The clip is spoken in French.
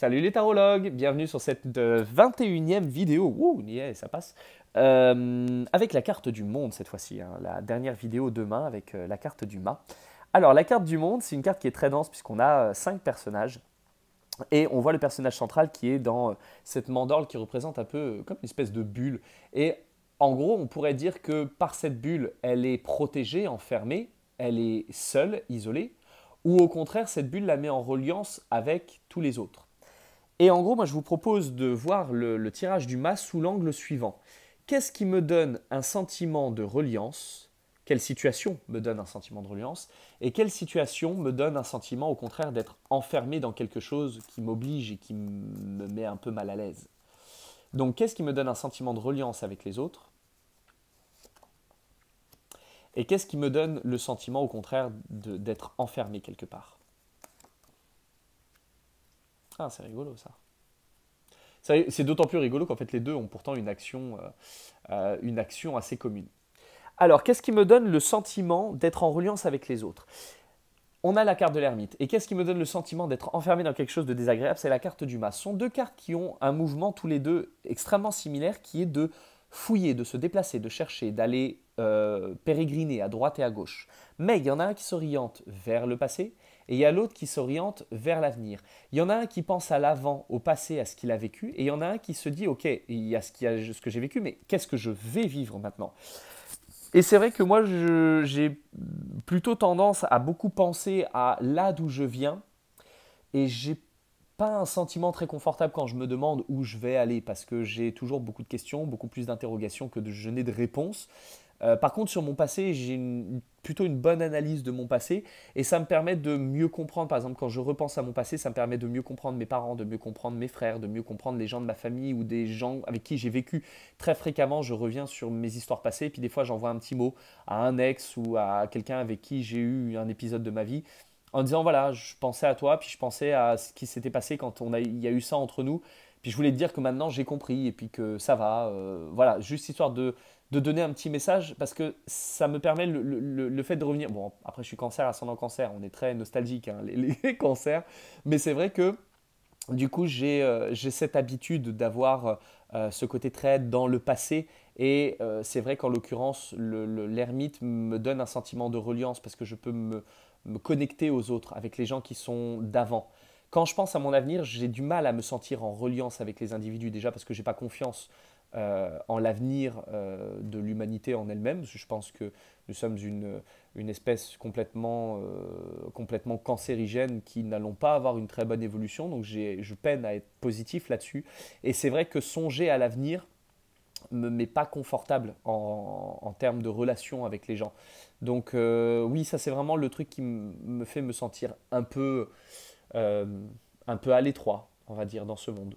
Salut les tarologues, bienvenue sur cette 21e euh, vidéo, Ouh, ça passe, euh, avec la carte du monde cette fois-ci, hein. la dernière vidéo demain avec euh, la carte du mât. Alors la carte du monde, c'est une carte qui est très dense puisqu'on a 5 personnages, et on voit le personnage central qui est dans cette mandorle qui représente un peu comme une espèce de bulle, et en gros on pourrait dire que par cette bulle, elle est protégée, enfermée, elle est seule, isolée, ou au contraire cette bulle la met en reliance avec tous les autres. Et en gros, moi, je vous propose de voir le, tirage du mas sous l'angle suivant. Qu'est-ce qui me donne un sentiment de reliance Quelle situation me donne un sentiment de reliance Et quelle situation me donne un sentiment, au contraire, d'être enfermé dans quelque chose qui m'oblige et qui me met un peu mal à l'aise Donc, qu'est-ce qui me donne un sentiment de reliance avec les autres Et qu'est-ce qui me donne le sentiment, au contraire, d'être enfermé quelque part c'est rigolo ça. C'est d'autant plus rigolo qu'en fait les deux ont pourtant une action, euh, euh, une action assez commune. Alors, qu'est-ce qui me donne le sentiment d'être en reliance avec les autres On a la carte de l'ermite. Et qu'est-ce qui me donne le sentiment d'être enfermé dans quelque chose de désagréable C'est la carte du maçon. Ce sont deux cartes qui ont un mouvement tous les deux extrêmement similaire qui est de fouiller, de se déplacer, de chercher, d'aller euh, pérégriner à droite et à gauche. Mais il y en a un qui s'oriente vers le passé et il y a l'autre qui s'oriente vers l'avenir. Il y en a un qui pense à l'avant, au passé, à ce qu'il a vécu, et il y en a un qui se dit, OK, il y ce, il y a, ce que j'ai vécu, mais qu'est-ce que je vais vivre maintenant et c'est vrai que moi, j'ai plutôt tendance à beaucoup penser à là d'où je viens, et j'ai pas un sentiment très confortable quand je me demande où je vais aller parce que j'ai toujours beaucoup de questions, beaucoup plus d'interrogations que de, je n'ai de réponses. Euh, par contre, sur mon passé, j'ai plutôt une bonne analyse de mon passé et ça me permet de mieux comprendre, par exemple, quand je repense à mon passé, ça me permet de mieux comprendre mes parents, de mieux comprendre mes frères, de mieux comprendre les gens de ma famille ou des gens avec qui j'ai vécu. Très fréquemment, je reviens sur mes histoires passées et puis des fois, j'envoie un petit mot à un ex ou à quelqu'un avec qui j'ai eu un épisode de ma vie en disant voilà, je pensais à toi, puis je pensais à ce qui s'était passé quand on a, il y a eu ça entre nous, puis je voulais te dire que maintenant j'ai compris et puis que ça va, euh, voilà, juste histoire de, de donner un petit message parce que ça me permet le, fait de revenir. Bon, après je suis cancer, ascendant cancer, on est très nostalgique hein, les, cancers, mais c'est vrai que du coup, euh, j'ai cette habitude d'avoir euh, euh, ce côté très dans le passé. Et c'est vrai qu'en l'occurrence, l'ermite me donne un sentiment de reliance parce que je peux me connecter aux autres, avec les gens qui sont d'avant. Quand je pense à mon avenir, j'ai du mal à me sentir en reliance avec les individus, déjà parce que je n'ai pas confiance euh, en l'avenir euh, de l'humanité en elle-même. Je pense que nous sommes une, une espèce complètement, euh, complètement cancérigène qui n'allons pas avoir une très bonne évolution. Donc je peine à être positif là-dessus. Et c'est vrai que songer à l'avenir me met pas confortable en, en, termes de relation avec les gens. Donc oui, ça c'est vraiment le truc qui me fait me sentir un peu, un peu à l'étroit, on va dire, dans ce monde.